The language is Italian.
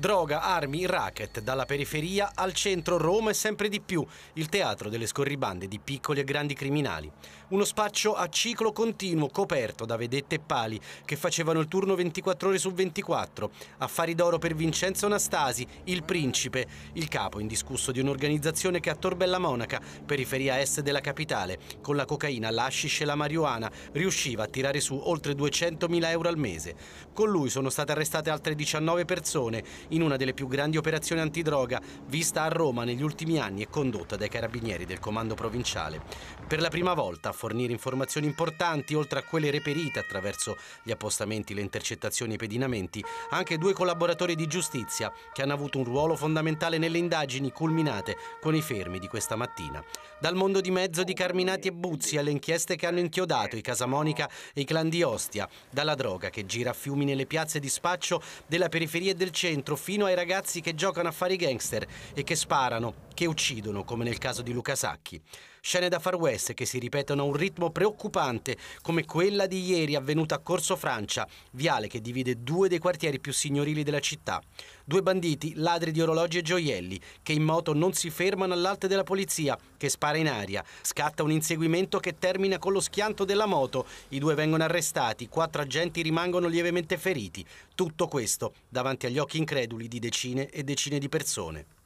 Droga, armi, racket, dalla periferia al centro Roma è sempre di più il teatro delle scorribande di piccoli e grandi criminali. Uno spaccio a ciclo continuo coperto da vedette e pali che facevano il turno 24 ore su 24. Affari d'oro per Vincenzo Anastasi, il principe, il capo indiscusso di un'organizzazione che a Torbella Monaca, periferia est della capitale, con la cocaina, l'ascis e la marijuana, riusciva a tirare su oltre 200.000 euro al mese. Con lui sono state arrestate altre 19 persone in una delle più grandi operazioni antidroga vista a Roma negli ultimi anni e condotta dai carabinieri del comando provinciale. Per la prima volta a fornire informazioni importanti, oltre a quelle reperite attraverso gli appostamenti, le intercettazioni e i pedinamenti, anche due collaboratori di giustizia che hanno avuto un ruolo fondamentale nelle indagini culminate con i fermi di questa mattina. Dal mondo di mezzo di Carminati e Buzzi alle inchieste che hanno inchiodato i Casa Monica e i clan di Ostia, dalla droga che gira a fiumi nelle piazze di spaccio della periferia e del centro fino ai ragazzi che giocano a fare i gangster e che sparano, che uccidono, come nel caso di Luca Sacchi. Scene da far west che si ripetono a un ritmo preoccupante, come quella di ieri avvenuta a Corso Francia, viale che divide due dei quartieri più signorili della città. Due banditi, ladri di orologi e gioielli, che in moto non si fermano all'alte della polizia, che spara in aria. Scatta un inseguimento che termina con lo schianto della moto. I due vengono arrestati, quattro agenti rimangono lievemente feriti. Tutto questo davanti agli occhi increduli di decine e decine di persone.